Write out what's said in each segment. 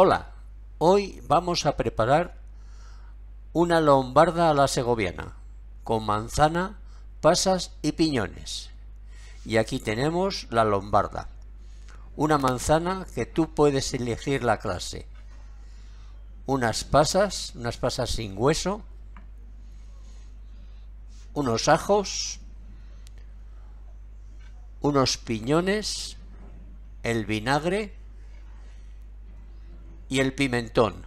Hola, hoy vamos a preparar una lombarda a la segoviana con manzana, pasas y piñones. Y aquí tenemos la lombarda. Una manzana que tú puedes elegir la clase. Unas pasas, unas pasas sin hueso. Unos ajos. Unos piñones. El vinagre y el pimentón,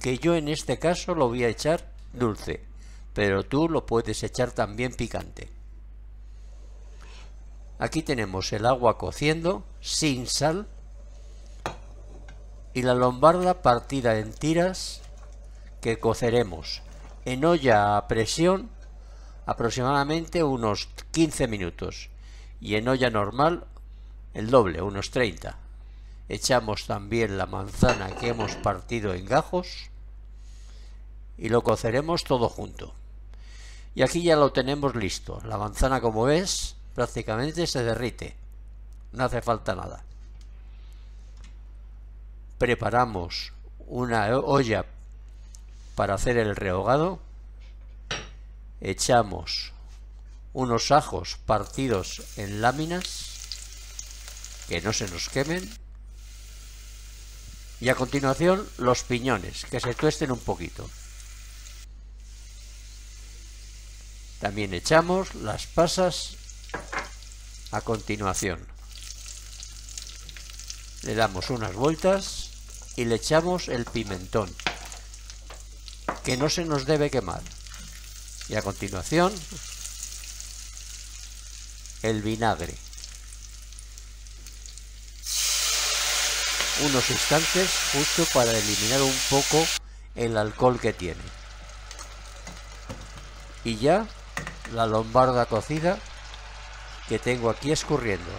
que yo en este caso lo voy a echar dulce, pero tú lo puedes echar también picante. Aquí tenemos el agua cociendo, sin sal, y la lombarda partida en tiras que coceremos en olla a presión aproximadamente unos 15 minutos y en olla normal el doble, unos 30 echamos también la manzana que hemos partido en gajos y lo coceremos todo junto. Y aquí ya lo tenemos listo. La manzana, como ves, prácticamente se derrite. No hace falta nada. Preparamos una olla para hacer el rehogado. Echamos unos ajos partidos en láminas que no se nos quemen y a continuación los piñones, que se tuesten un poquito. También echamos las pasas a continuación. Le damos unas vueltas y le echamos el pimentón, que no se nos debe quemar. Y a continuación el vinagre. unos instantes justo para eliminar un poco el alcohol que tiene. Y ya la lombarda cocida que tengo aquí escurriendo.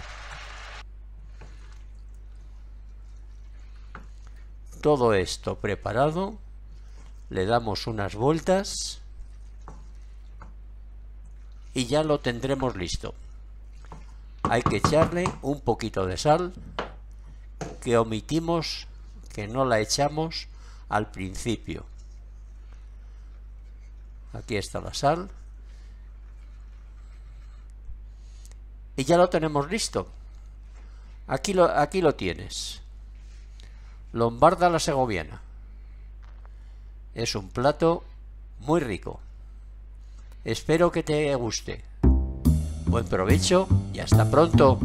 Todo esto preparado, le damos unas vueltas y ya lo tendremos listo. Hay que echarle un poquito de sal que omitimos, que no la echamos al principio. Aquí está la sal. Y ya lo tenemos listo. Aquí lo, aquí lo tienes. Lombarda la segoviana. Es un plato muy rico. Espero que te guste. Buen provecho y hasta pronto.